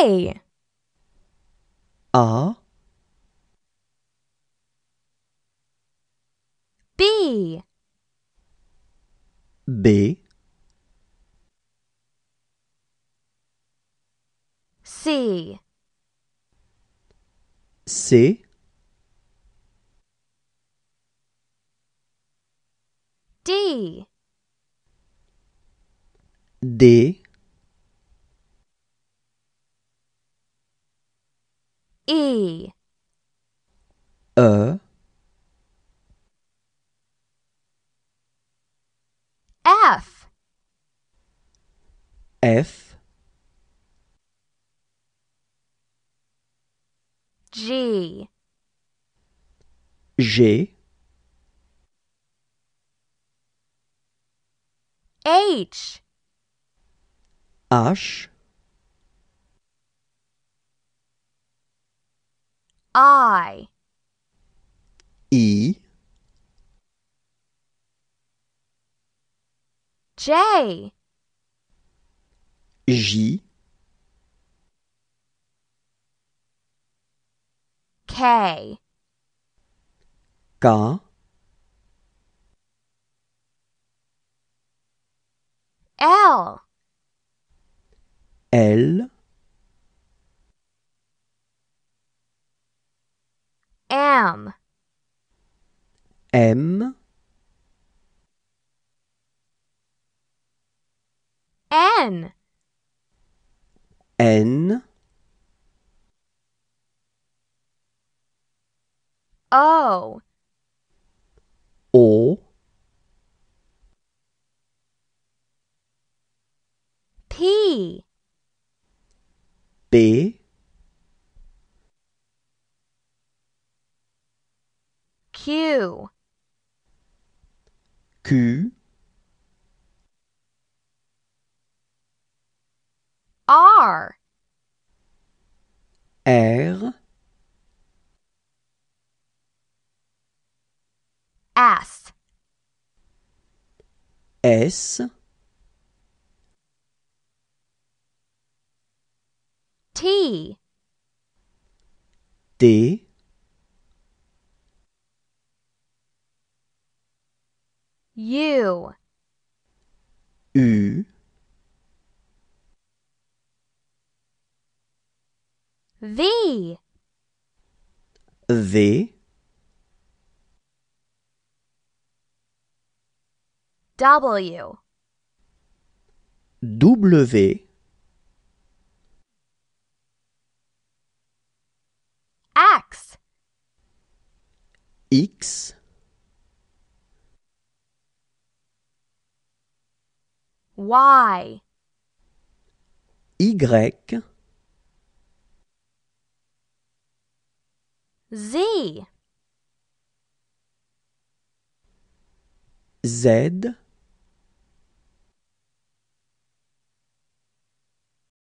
A. A. B. B. C. C. D. D. E. A. F. F. G. G. H. H. I E J J K K L L am. M. N. N. O. O. P. B. Q Q R R S S T D U U V V W W X X Y. Y. Z. Z.